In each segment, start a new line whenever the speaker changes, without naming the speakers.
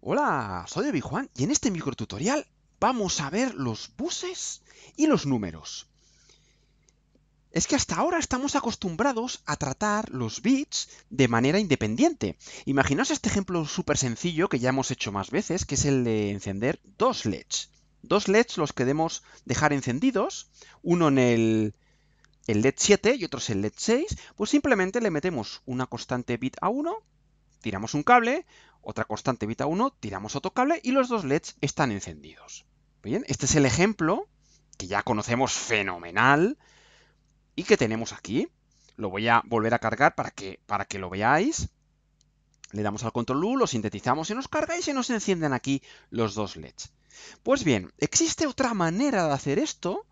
Hola, soy Obi Juan y en este micro tutorial vamos a ver los buses y los números. Es que hasta ahora estamos acostumbrados a tratar los bits de manera independiente. Imaginaos este ejemplo súper sencillo que ya hemos hecho más veces, que es el de encender dos LEDs. Dos LEDs los queremos dejar encendidos, uno en el, LED 7 y otro en el LED 6, pues simplemente le metemos una constante bit a uno tiramos un cable, otra constante beta 1, tiramos otro cable y los dos LEDs están encendidos. Bien, este es el ejemplo que ya conocemos fenomenal y que tenemos aquí. Lo voy a volver a cargar para que, para que lo veáis. Le damos al control U, lo sintetizamos, y nos carga y se nos encienden aquí los dos LEDs. Pues bien, existe otra manera de hacer esto,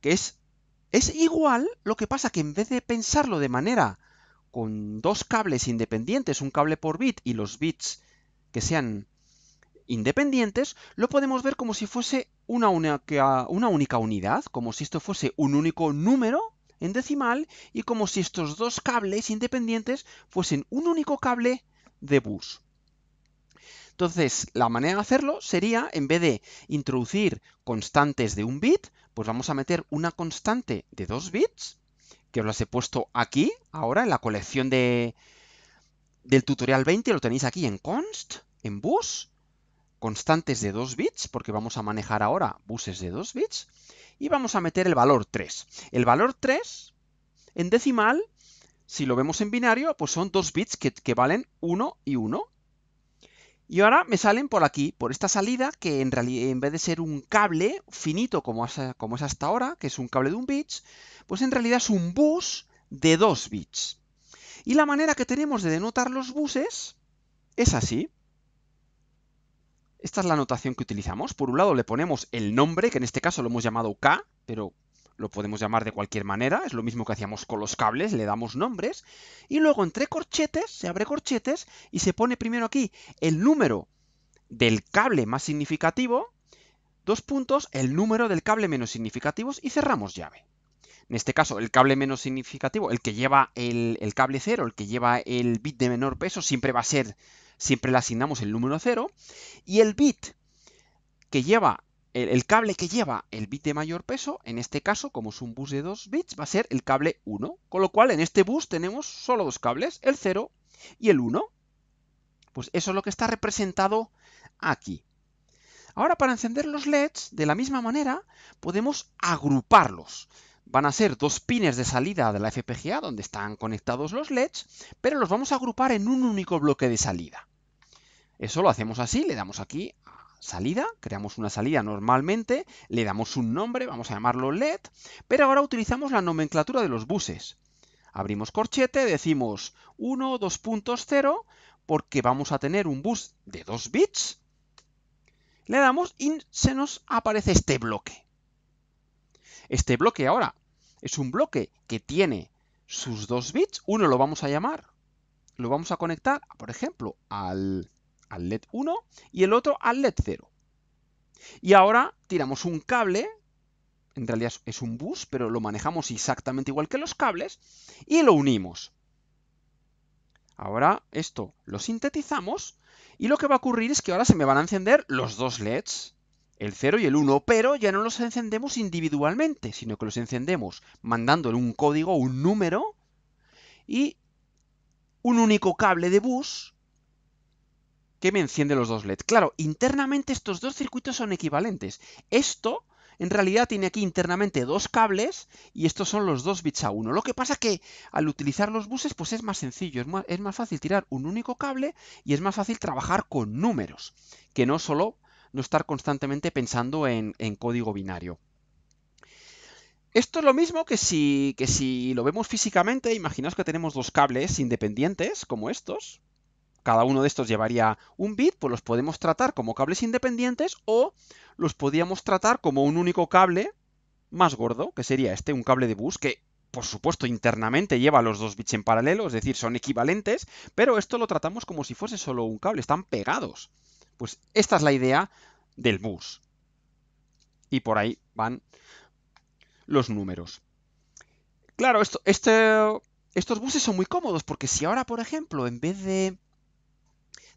que es, es igual, lo que pasa que en vez de pensarlo de manera con dos cables independientes, un cable por bit y los bits que sean independientes, lo podemos ver como si fuese una única, unidad, como si esto fuese un único número en decimal y como si estos dos cables independientes fuesen un único cable de bus. Entonces, la manera de hacerlo sería, en vez de introducir constantes de un bit, pues vamos a meter una constante de dos bits que os las he puesto aquí, ahora en la colección de, del tutorial 20, lo tenéis aquí en const, en bus, constantes de 2 bits, porque vamos a manejar ahora buses de 2 bits, y vamos a meter el valor 3. El valor 3, en decimal, si lo vemos en binario, pues son 2 bits que, que valen 1 y 1, y ahora me salen por aquí, por esta salida, que en realidad en vez de ser un cable finito como, es hasta ahora, que es un cable de un bit, pues en realidad es un bus de dos bits. Y la manera que tenemos de denotar los buses es así. Esta es la notación que utilizamos. Por un lado le ponemos el nombre, que en este caso lo hemos llamado K, pero lo podemos llamar de cualquier manera, es lo mismo que hacíamos con los cables, le damos nombres, y luego entre corchetes, se abre corchetes y se pone primero aquí el número del cable más significativo, dos puntos, el número del cable menos significativo y cerramos llave. En este caso, el cable menos significativo, el que lleva el, el cable cero el que lleva el bit de menor peso, siempre va a ser, siempre le asignamos el número 0, y el bit que lleva el, cable que lleva el bit de mayor peso, en este caso, como es un bus de 2 bits, va a ser el cable 1. Con lo cual, en este bus tenemos solo dos cables, el 0 y el 1. Pues eso es lo que está representado aquí. Ahora, para encender los LEDs, de la misma manera, podemos agruparlos. Van a ser dos pines de salida de la FPGA, donde están conectados los LEDs, pero los vamos a agrupar en un único bloque de salida. Eso lo hacemos así, le damos aquí salida, creamos una salida normalmente, le damos un nombre, vamos a llamarlo LED, pero ahora utilizamos la nomenclatura de los buses. Abrimos corchete, decimos 1, 2.0, porque vamos a tener un bus de 2 bits, le damos y se nos aparece este bloque. Este bloque ahora es un bloque que tiene sus 2 bits, uno lo vamos a llamar, lo vamos a conectar, por ejemplo, al al LED 1 y el otro al LED 0. Y ahora tiramos un cable, en realidad es un bus, pero lo manejamos exactamente igual que los cables, y lo unimos. Ahora esto lo sintetizamos y lo que va a ocurrir es que ahora se me van a encender los dos LEDs, el 0 y el 1, pero ya no los encendemos individualmente, sino que los encendemos mandándole un código, un número, y un único cable de bus que me enciende los dos LEDs. Claro, internamente estos dos circuitos son equivalentes. Esto en realidad tiene aquí internamente dos cables y estos son los dos bits a uno. Lo que pasa que al utilizar los buses pues es más sencillo, es más, fácil tirar un único cable y es más fácil trabajar con números, que no solo no estar constantemente pensando en, código binario. Esto es lo mismo que si, que si lo vemos físicamente, imaginaos que tenemos dos cables independientes como estos, cada uno de estos llevaría un bit, pues los podemos tratar como cables independientes o los podíamos tratar como un único cable más gordo, que sería este, un cable de bus, que por supuesto internamente lleva los dos bits en paralelo, es decir, son equivalentes, pero esto lo tratamos como si fuese solo un cable, están pegados. Pues esta es la idea del bus. Y por ahí van los números. Claro, esto, este, estos buses son muy cómodos porque si ahora, por ejemplo, en vez de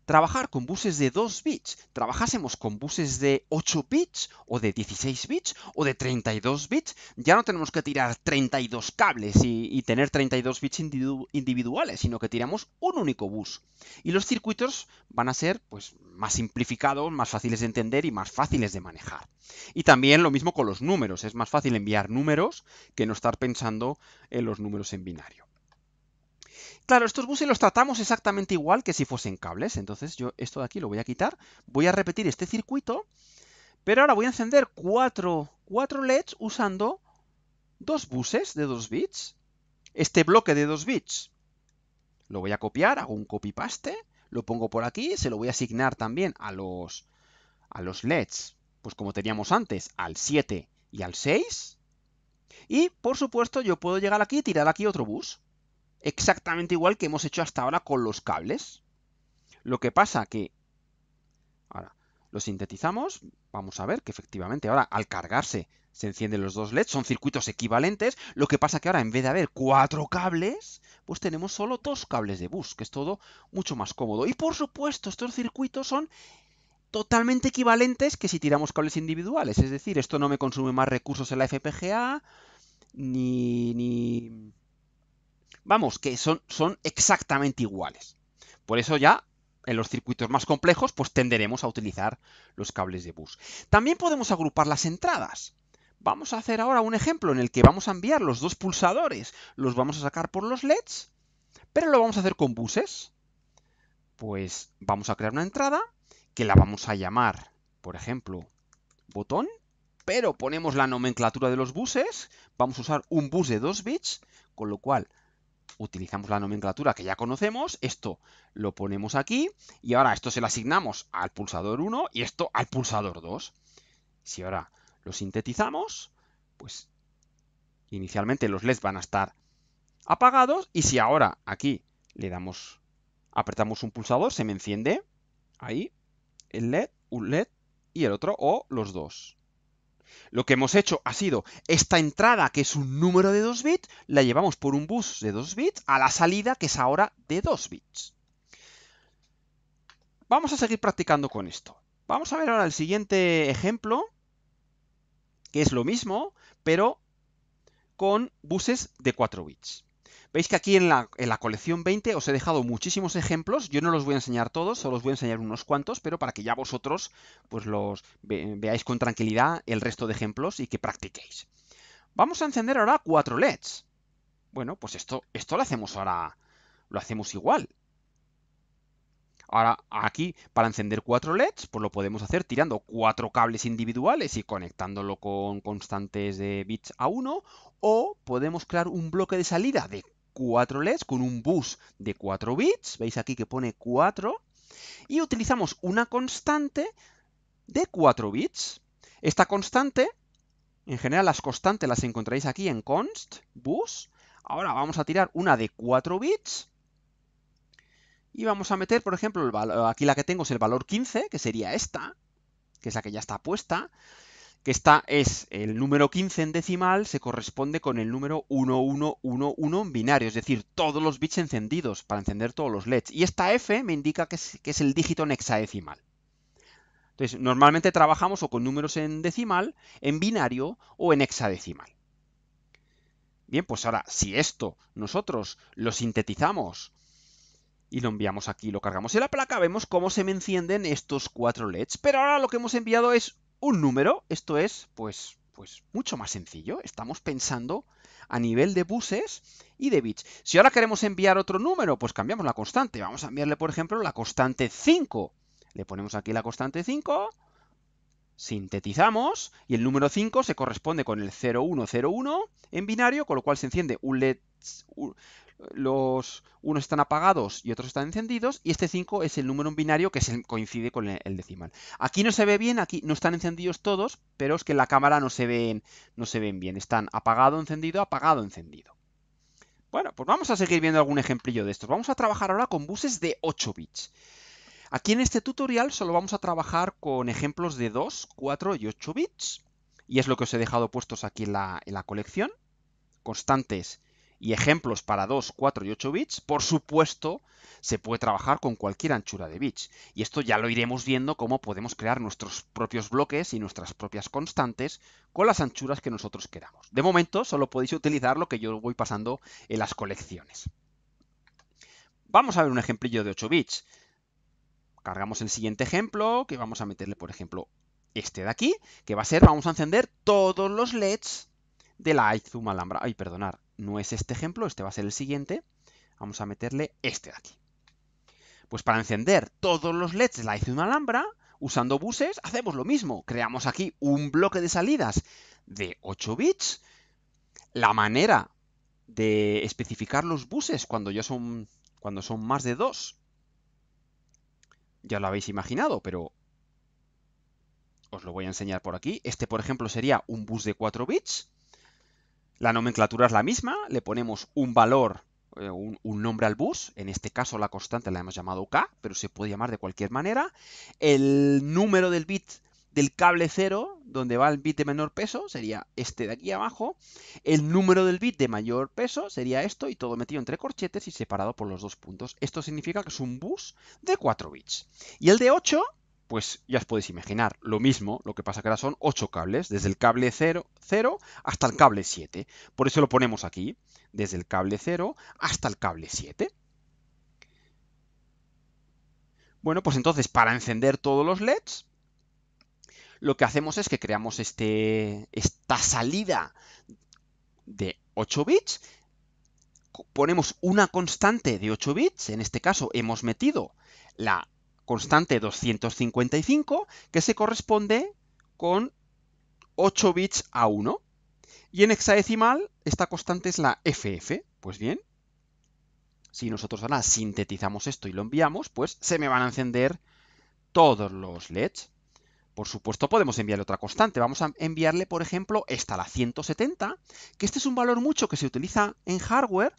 trabajar con buses de 2 bits, trabajásemos con buses de 8 bits o de 16 bits o de 32 bits, ya no tenemos que tirar 32 cables y, y tener 32 bits individuales, sino que tiramos un único bus. Y los circuitos van a ser pues, más simplificados, más fáciles de entender y más fáciles de manejar. Y también lo mismo con los números, es más fácil enviar números que no estar pensando en los números en binario. Claro, estos buses los tratamos exactamente igual que si fuesen cables. Entonces yo esto de aquí lo voy a quitar. Voy a repetir este circuito. Pero ahora voy a encender cuatro, LEDs usando dos buses de 2 bits. Este bloque de 2 bits lo voy a copiar, hago un copy-paste, lo pongo por aquí, se lo voy a asignar también a los, a los LEDs, pues como teníamos antes, al 7 y al 6. Y, por supuesto, yo puedo llegar aquí y tirar aquí otro bus exactamente igual que hemos hecho hasta ahora con los cables. Lo que pasa que, ahora, lo sintetizamos, vamos a ver que efectivamente ahora al cargarse se encienden los dos LEDs, son circuitos equivalentes, lo que pasa que ahora en vez de haber cuatro cables, pues tenemos solo dos cables de bus, que es todo mucho más cómodo. Y por supuesto, estos circuitos son totalmente equivalentes que si tiramos cables individuales, es decir, esto no me consume más recursos en la FPGA, ni... ni Vamos, que son, son exactamente iguales. Por eso ya en los circuitos más complejos, pues tenderemos a utilizar los cables de bus. También podemos agrupar las entradas. Vamos a hacer ahora un ejemplo en el que vamos a enviar los dos pulsadores, los vamos a sacar por los LEDs, pero lo vamos a hacer con buses. Pues vamos a crear una entrada que la vamos a llamar, por ejemplo, botón, pero ponemos la nomenclatura de los buses, vamos a usar un bus de 2 bits, con lo cual utilizamos la nomenclatura que ya conocemos, esto lo ponemos aquí y ahora esto se lo asignamos al pulsador 1 y esto al pulsador 2. Si ahora lo sintetizamos, pues inicialmente los LEDs van a estar apagados y si ahora aquí le damos, apretamos un pulsador, se me enciende ahí el LED, un LED y el otro o los dos. Lo que hemos hecho ha sido esta entrada, que es un número de 2 bits, la llevamos por un bus de 2 bits a la salida, que es ahora de 2 bits. Vamos a seguir practicando con esto. Vamos a ver ahora el siguiente ejemplo, que es lo mismo, pero con buses de 4 bits. Veis que aquí en la, colección 20 os he dejado muchísimos ejemplos. Yo no los voy a enseñar todos, solo os voy a enseñar unos cuantos, pero para que ya vosotros pues los veáis con tranquilidad el resto de ejemplos y que practiquéis. Vamos a encender ahora cuatro LEDs. Bueno, pues esto, esto lo hacemos ahora, lo hacemos igual. Ahora aquí, para encender cuatro LEDs, pues lo podemos hacer tirando cuatro cables individuales y conectándolo con constantes de bits a uno, o podemos crear un bloque de salida de 4 LEDs con un bus de 4 bits, veis aquí que pone 4, y utilizamos una constante de 4 bits. Esta constante, en general las constantes las encontráis aquí en const, bus, ahora vamos a tirar una de 4 bits, y vamos a meter, por ejemplo, el aquí la que tengo es el valor 15, que sería esta, que es la que ya está puesta, que esta es el número 15 en decimal, se corresponde con el número 1111 en binario, es decir, todos los bits encendidos para encender todos los LEDs. Y esta F me indica que es, el dígito en hexadecimal. Entonces, normalmente trabajamos o con números en decimal, en binario o en hexadecimal. Bien, pues ahora, si esto nosotros lo sintetizamos y lo enviamos aquí, lo cargamos en la placa, vemos cómo se me encienden estos cuatro LEDs. Pero ahora lo que hemos enviado es un número, esto es pues, pues mucho más sencillo. Estamos pensando a nivel de buses y de bits. Si ahora queremos enviar otro número, pues cambiamos la constante. Vamos a enviarle, por ejemplo, la constante 5. Le ponemos aquí la constante 5, sintetizamos y el número 5 se corresponde con el 0101 en binario, con lo cual se enciende un LED, los unos están apagados y otros están encendidos, y este 5 es el número binario que coincide con el decimal. Aquí no se ve bien, aquí no están encendidos todos, pero es que en la cámara no se ven, no se ven bien, están apagado, encendido, apagado, encendido. Bueno, pues vamos a seguir viendo algún ejemplillo de estos. Vamos a trabajar ahora con buses de 8 bits. Aquí en este tutorial solo vamos a trabajar con ejemplos de 2, 4 y 8 bits. Y es lo que os he dejado puestos aquí en la, en la colección. Constantes y ejemplos para 2, 4 y 8 bits, por supuesto, se puede trabajar con cualquier anchura de bits. Y esto ya lo iremos viendo cómo podemos crear nuestros propios bloques y nuestras propias constantes con las anchuras que nosotros queramos. De momento, solo podéis utilizar lo que yo voy pasando en las colecciones. Vamos a ver un ejemplillo de 8 bits. Cargamos el siguiente ejemplo, que vamos a meterle, por ejemplo, este de aquí, que va a ser, vamos a encender todos los LEDs de la iZoom Alhambra. Ay, perdonar, no es este ejemplo, este va a ser el siguiente, vamos a meterle este de aquí. Pues para encender todos los LEDs de la de una alhambra, usando buses, hacemos lo mismo. Creamos aquí un bloque de salidas de 8 bits. La manera de especificar los buses cuando ya son, cuando son más de 2, ya lo habéis imaginado, pero os lo voy a enseñar por aquí. Este, por ejemplo, sería un bus de 4 bits. La nomenclatura es la misma, le ponemos un valor, eh, un, un, nombre al bus, en este caso la constante la hemos llamado k, pero se puede llamar de cualquier manera. El número del bit del cable 0, donde va el bit de menor peso, sería este de aquí abajo. El número del bit de mayor peso sería esto, y todo metido entre corchetes y separado por los dos puntos. Esto significa que es un bus de 4 bits. Y el de 8 pues ya os podéis imaginar, lo mismo, lo que pasa que ahora son 8 cables, desde el cable 0, hasta el cable 7. Por eso lo ponemos aquí, desde el cable 0 hasta el cable 7. Bueno, pues entonces para encender todos los LEDs, lo que hacemos es que creamos este, esta salida de 8 bits, ponemos una constante de 8 bits, en este caso hemos metido la constante 255 que se corresponde con 8 bits a 1. Y en hexadecimal esta constante es la FF. Pues bien, si nosotros ahora sintetizamos esto y lo enviamos, pues se me van a encender todos los LEDs. Por supuesto, podemos enviarle otra constante. Vamos a enviarle, por ejemplo, esta, la 170, que este es un valor mucho que se utiliza en hardware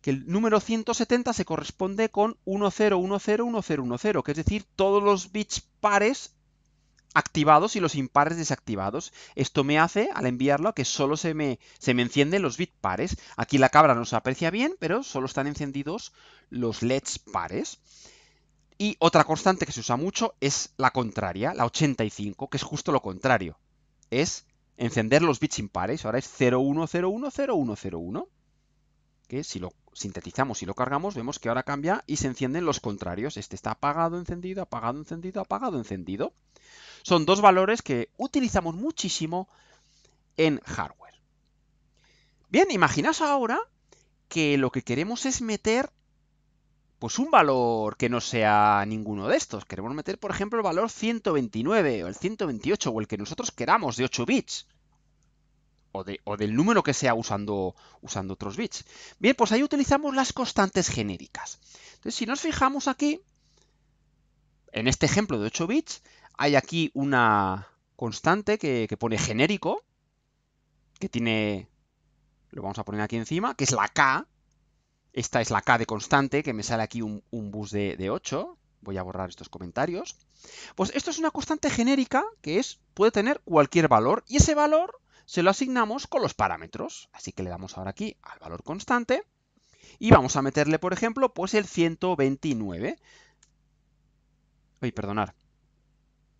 que el número 170 se corresponde con 10101010, que es decir, todos los bits pares activados y los impares desactivados. Esto me hace, al enviarlo, que solo se me, se me encienden los bits pares. Aquí la cabra no se aprecia bien, pero solo están encendidos los LEDs pares. Y otra constante que se usa mucho es la contraria, la 85, que es justo lo contrario. Es encender los bits impares. Ahora es 01010101, que si lo sintetizamos y lo cargamos, vemos que ahora cambia y se encienden los contrarios. Este está apagado, encendido, apagado, encendido, apagado, encendido. Son dos valores que utilizamos muchísimo en hardware. Bien, imaginaos ahora que lo que queremos es meter pues un valor que no sea ninguno de estos. Queremos meter, por ejemplo, el valor 129 o el 128 o el que nosotros queramos de 8 bits o, del número que sea usando, usando otros bits. Bien, pues ahí utilizamos las constantes genéricas. Entonces, si nos fijamos aquí, en este ejemplo de 8 bits, hay aquí una constante que, pone genérico, que tiene, lo vamos a poner aquí encima, que es la K, esta es la K de constante, que me sale aquí un, bus de, de, 8. Voy a borrar estos comentarios. Pues esto es una constante genérica que es, puede tener cualquier valor. Y ese valor se lo asignamos con los parámetros. Así que le damos ahora aquí al valor constante y vamos a meterle, por ejemplo, pues el 129. Uy, perdonar.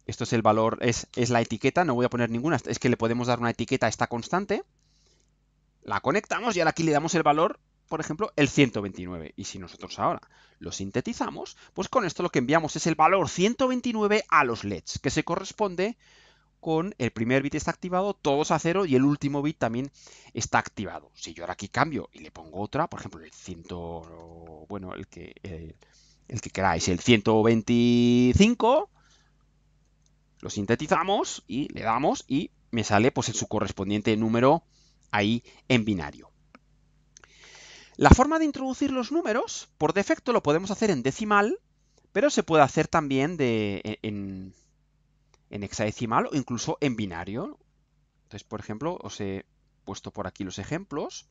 Esto es el valor, es, es la etiqueta, no voy a poner ninguna, es que le podemos dar una etiqueta a esta constante. La conectamos y ahora aquí le damos el valor por ejemplo, el 129. Y si nosotros ahora lo sintetizamos, pues con esto lo que enviamos es el valor 129 a los LEDs, que se corresponde con el primer bit está activado, todos a cero y el último bit también está activado. Si yo ahora aquí cambio y le pongo otra, por ejemplo, el 100, bueno, el que, el, eh, el que queráis, el 125, lo sintetizamos y le damos y me sale pues en su correspondiente número ahí en binario. La forma de introducir los números, por defecto lo podemos hacer en decimal, pero se puede hacer también de, en, en hexadecimal o incluso en binario. Entonces, por ejemplo, os he puesto por aquí los ejemplos.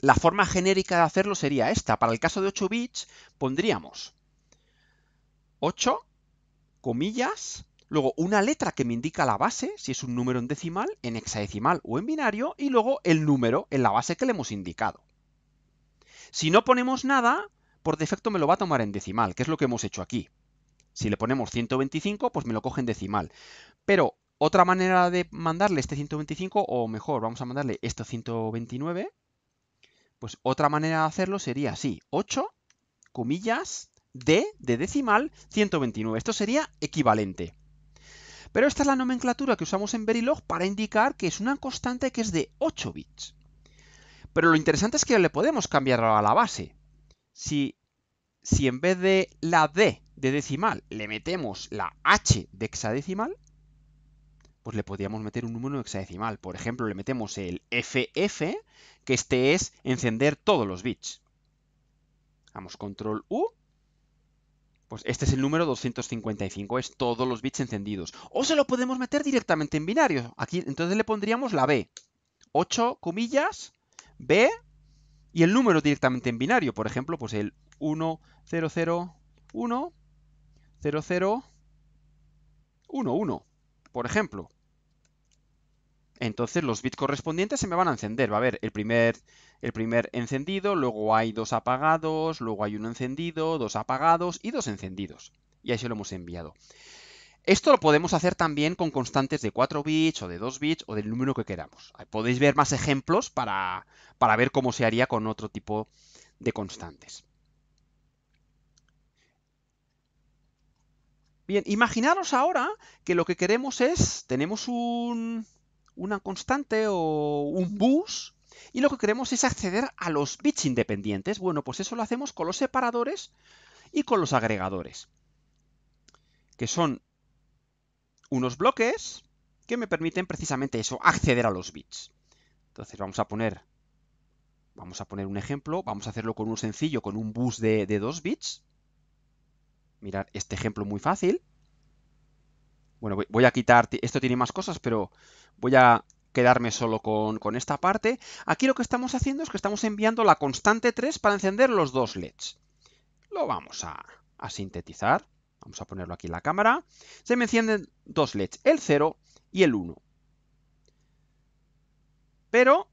La forma genérica de hacerlo sería esta. Para el caso de 8 bits pondríamos 8, comillas, luego una letra que me indica la base, si es un número en decimal, en hexadecimal o en binario, y luego el número en la base que le hemos indicado. Si no ponemos nada, por defecto me lo va a tomar en decimal, que es lo que hemos hecho aquí. Si le ponemos 125, pues me lo cogen decimal. Pero otra manera de mandarle este 125, o mejor, vamos a mandarle esto 129, pues otra manera de hacerlo sería así, 8, comillas, D de decimal, 129. Esto sería equivalente. Pero esta es la nomenclatura que usamos en Verilog para indicar que es una constante que es de 8 bits. Pero lo interesante es que le podemos cambiar a la base. Si, si en vez de la D de decimal le metemos la h de hexadecimal, pues le podríamos meter un número hexadecimal. Por ejemplo, le metemos el FF, que este es encender todos los bits. damos control U. Pues este es el número 255, es todos los bits encendidos. O se lo podemos meter directamente en binario. Aquí, entonces le pondríamos la B. 8 comillas, B, y el número directamente en binario. Por ejemplo, pues el 1001 1 por ejemplo. Entonces los bits correspondientes se me van a encender. Va a haber el primer, el primer encendido, luego hay dos apagados, luego hay uno encendido, dos apagados y dos encendidos. Y ahí se lo hemos enviado. Esto lo podemos hacer también con constantes de 4 bits o de 2 bits o del número que queramos. Podéis ver más ejemplos para, para ver cómo se haría con otro tipo de constantes. Bien, imaginaros ahora que lo que queremos es, tenemos un, una constante o un bus, y lo que queremos es acceder a los bits independientes. Bueno, pues eso lo hacemos con los separadores y con los agregadores, que son unos bloques que me permiten precisamente eso, acceder a los bits. Entonces vamos a poner, vamos a poner un ejemplo, vamos a hacerlo con un sencillo, con un bus de, dos 2 bits mirar este ejemplo muy fácil. Bueno, voy, a quitar, esto tiene más cosas, pero voy a quedarme solo con, esta parte. Aquí lo que estamos haciendo es que estamos enviando la constante 3 para encender los dos LEDs. Lo vamos a, sintetizar. Vamos a ponerlo aquí en la cámara. Se me encienden dos LEDs, el 0 y el 1. Pero,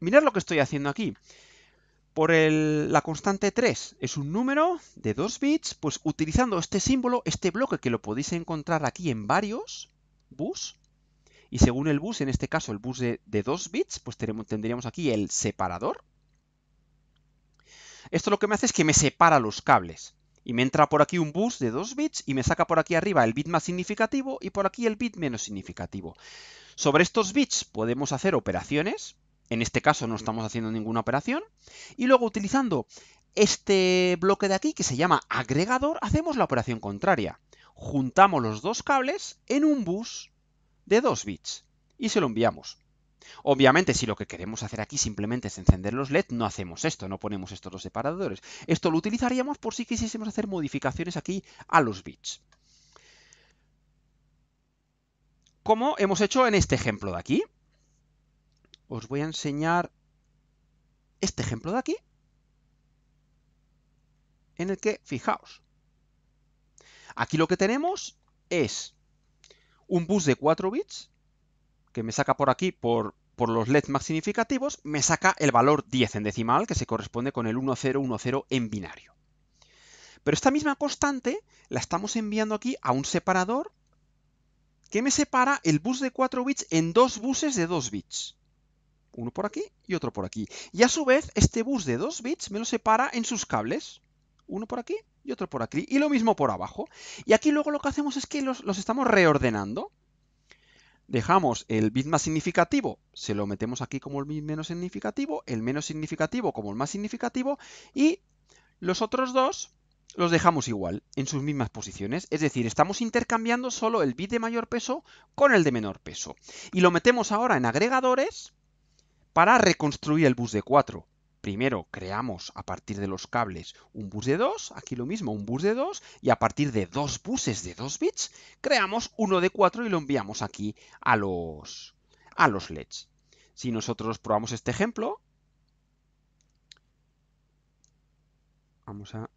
mirar lo que estoy haciendo aquí por la constante 3. Es un número de 2 bits, pues utilizando este símbolo, este bloque que lo podéis encontrar aquí en varios bus, y según el bus, en este caso el bus de, 2 bits, pues tendríamos aquí el separador. Esto lo que me hace es que me separa los cables. Y me entra por aquí un bus de 2 bits y me saca por aquí arriba el bit más significativo y por aquí el bit menos significativo. Sobre estos bits podemos hacer operaciones, en este caso no estamos haciendo ninguna operación. Y luego utilizando este bloque de aquí que se llama agregador, hacemos la operación contraria. Juntamos los dos cables en un bus de 2 bits y se lo enviamos. Obviamente, si lo que queremos hacer aquí simplemente es encender los LED, no hacemos esto, no ponemos estos dos separadores. Esto lo utilizaríamos por si quisiésemos hacer modificaciones aquí a los bits. Como hemos hecho en este ejemplo de aquí os voy a enseñar este ejemplo de aquí, en el que, fijaos, aquí lo que tenemos es un bus de 4 bits, que me saca por aquí, por, por los LEDs más significativos, me saca el valor 10 en decimal, que se corresponde con el 1010 en binario. Pero esta misma constante la estamos enviando aquí a un separador que me separa el bus de 4 bits en dos buses de 2 bits uno por aquí y otro por aquí. Y a su vez, este bus de 2 bits me lo separa en sus cables. Uno por aquí y otro por aquí. Y lo mismo por abajo. Y aquí luego lo que hacemos es que los, los estamos reordenando. Dejamos el bit más significativo, se lo metemos aquí como el bit menos significativo, el menos significativo como el más significativo, y los otros dos los dejamos igual, en sus mismas posiciones. Es decir, estamos intercambiando solo el bit de mayor peso con el de menor peso. Y lo metemos ahora en agregadores para reconstruir el bus de 4. Primero creamos a partir de los cables un bus de 2, aquí lo mismo, un bus de 2, y a partir de dos buses de 2 bits creamos uno de 4 y lo enviamos aquí a los, a los LEDs. Si nosotros probamos este ejemplo, vamos a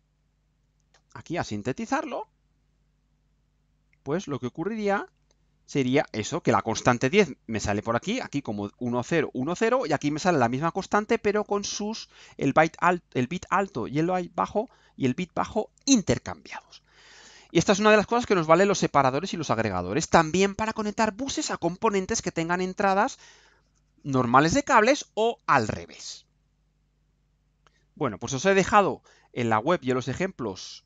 aquí a sintetizarlo, pues lo que ocurriría sería eso, que la constante 10 me sale por aquí, aquí como 1, 0, 1, 0, y aquí me sale la misma constante, pero con sus, el, byte el bit alto y el bajo y el bit bajo intercambiados. Y esta es una de las cosas que nos valen los separadores y los agregadores, también para conectar buses a componentes que tengan entradas normales de cables o al revés. Bueno, pues os he dejado en la web y en los ejemplos,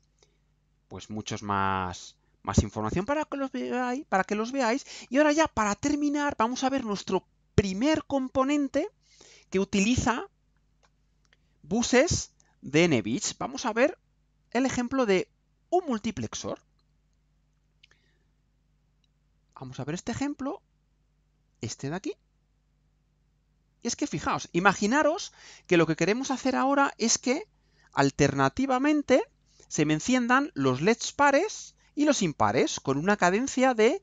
pues muchos más, más información para que los veáis, para que los veáis. Y ahora ya, para terminar, vamos a ver nuestro primer componente que utiliza buses de N-Bits. Vamos a ver el ejemplo de un multiplexor. Vamos a ver este ejemplo, este de aquí. Y es que fijaos, imaginaros que lo que queremos hacer ahora es que alternativamente se me enciendan los LEDs pares y los impares con una cadencia de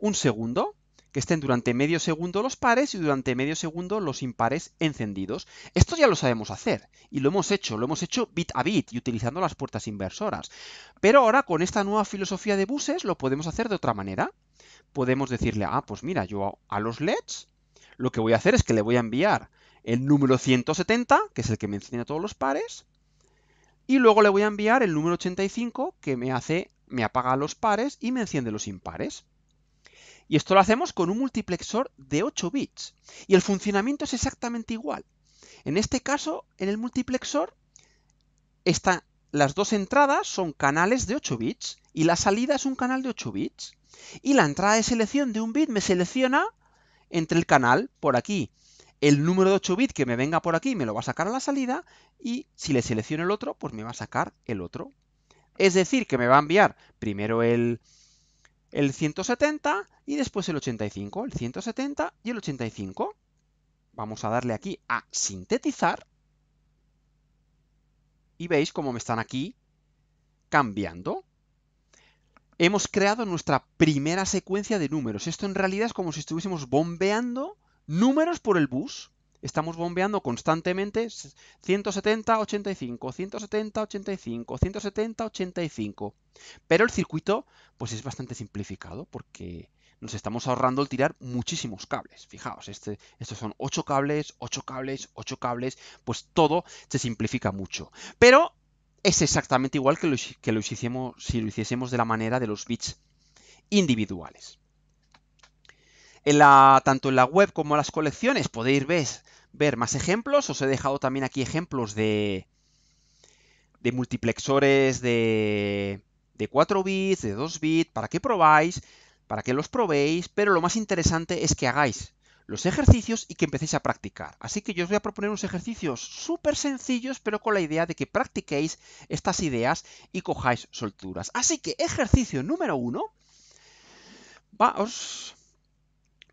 un segundo, que estén durante medio segundo los pares y durante medio segundo los impares encendidos. Esto ya lo sabemos hacer y lo hemos hecho, lo hemos hecho bit a bit y utilizando las puertas inversoras. Pero ahora con esta nueva filosofía de buses lo podemos hacer de otra manera. Podemos decirle, ah, pues mira, yo a los LEDs lo que voy a hacer es que le voy a enviar el número 170, que es el que me enciende todos los pares, y luego le voy a enviar el número 85, que me hace me apaga los pares y me enciende los impares. Y esto lo hacemos con un multiplexor de 8 bits. Y el funcionamiento es exactamente igual. En este caso, en el multiplexor, las dos entradas son canales de 8 bits y la salida es un canal de 8 bits. Y la entrada de selección de un bit me selecciona entre el canal, por aquí, el número de 8 bits que me venga por aquí me lo va a sacar a la salida y si le selecciono el otro, pues me va a sacar el otro. Es decir, que me va a enviar primero el, 170 y después el 85, el 170 y el 85. Vamos a darle aquí a sintetizar y veis cómo me están aquí cambiando. Hemos creado nuestra primera secuencia de números. Esto en realidad es como si estuviésemos bombeando números por el bus. Estamos bombeando constantemente 170, 85, 170, 85, 170, 85. Pero el circuito pues es bastante simplificado porque nos estamos ahorrando el tirar muchísimos cables. Fijaos, este, estos son 8 cables, 8 cables, 8 cables, pues todo se simplifica mucho. Pero es exactamente igual que que si lo hiciésemos de la manera de los bits individuales tanto en la web como en las colecciones podéis ver, ver más ejemplos. Os he dejado también aquí ejemplos de, de multiplexores de, 4 bits, de 2 bits, para que probáis, para que los probéis, pero lo más interesante es que hagáis los ejercicios y que empecéis a practicar. Así que yo os voy a proponer unos ejercicios súper sencillos, pero con la idea de que practiquéis estas ideas y cojáis solturas. Así que ejercicio número uno. Vamos,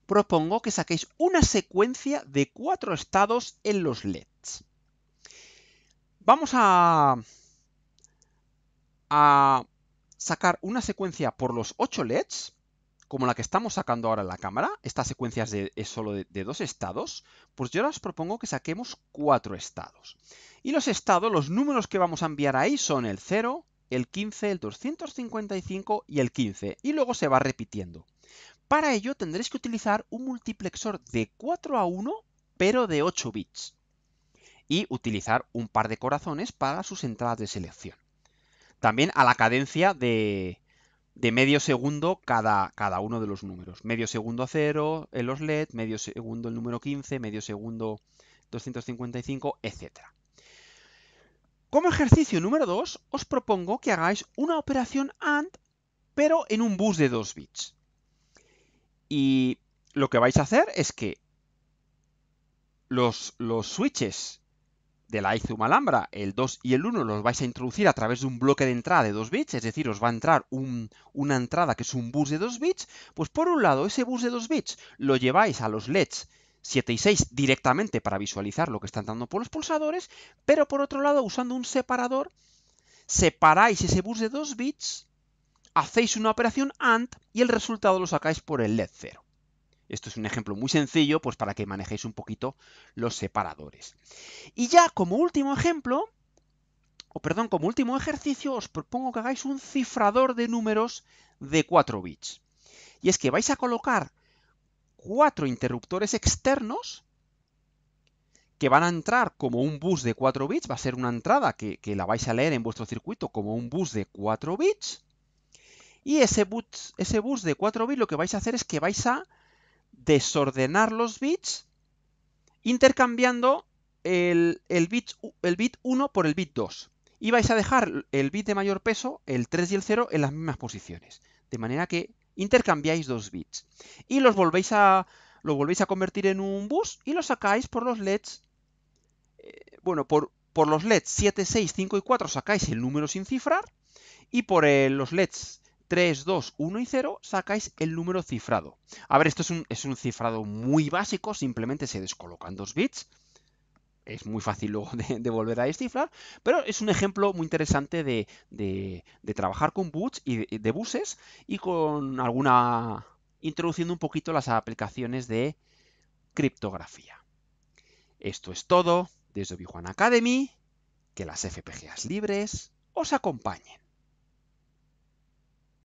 propongo que saquéis una secuencia de cuatro estados en los LEDs. Vamos a, a sacar una secuencia por los 8 LEDs, como la que estamos sacando ahora en la cámara. Esta secuencia es, de, solo de, dos estados. Pues yo os propongo que saquemos cuatro estados. Y los estados, los números que vamos a enviar ahí son el 0, el 15, el 255 y el 15. Y luego se va repitiendo. Para ello tendréis que utilizar un multiplexor de 4 a 1, pero de 8 bits. Y utilizar un par de corazones para sus entradas de selección. También a la cadencia de, medio segundo cada, cada, uno de los números. Medio segundo a 0 en los LED, medio segundo el número 15, medio segundo 255, etc. Como ejercicio número 2, os propongo que hagáis una operación AND, pero en un bus de 2 bits. Y lo que vais a hacer es que los, switches de la Izum Alhambra, el 2 y el 1 los vais a introducir a través de un bloque de entrada de 2 bits, es decir, os va a entrar una entrada que es un bus de 2 bits, pues por un lado ese bus de 2 bits lo lleváis a los LEDs 7 y 6 directamente para visualizar lo que están dando por los pulsadores, pero por otro lado usando un separador separáis ese bus de 2 bits hacéis una operación AND y el resultado lo sacáis por el LED 0. Esto es un ejemplo muy sencillo pues para que manejéis un poquito los separadores. Y ya como último ejemplo, o perdón, como último ejercicio, os propongo que hagáis un cifrador de números de 4 bits. Y es que vais a colocar cuatro interruptores externos que van a entrar como un bus de 4 bits, va a ser una entrada que, que la vais a leer en vuestro circuito como un bus de 4 bits, y ese, bus, ese bus de 4 bits lo que vais a hacer es que vais a desordenar los bits intercambiando el, bit, el bit 1 por el bit 2. Y vais a dejar el bit de mayor peso, el 3 y el 0, en las mismas posiciones. De manera que intercambiáis dos bits. Y los volvéis a, lo volvéis a convertir en un bus y lo sacáis por los LEDs. Eh, bueno, por, los LEDs 7, 6, 5 y 4 sacáis el número sin cifrar. Y por eh, los LEDs 3, 2, 1 y 0, sacáis el número cifrado. A ver, esto es un, cifrado muy básico, simplemente se descolocan dos bits. Es muy fácil luego de, volver a descifrar, pero es un ejemplo muy interesante de, trabajar con boots y de, buses y con alguna. introduciendo un poquito las aplicaciones de criptografía. Esto es todo desde Obi-Wan Academy. Que las FPGAs libres os acompañen.